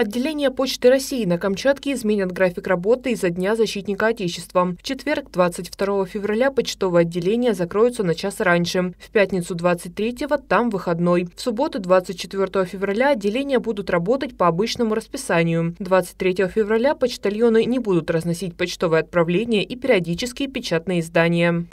Отделение Почты России на Камчатке изменят график работы из-за Дня защитника Отечества. В четверг, 22 февраля, почтовое отделение закроются на час раньше. В пятницу, 23-го, там выходной. В субботу, 24 февраля, отделения будут работать по обычному расписанию. 23 февраля почтальоны не будут разносить почтовые отправления и периодические печатные издания.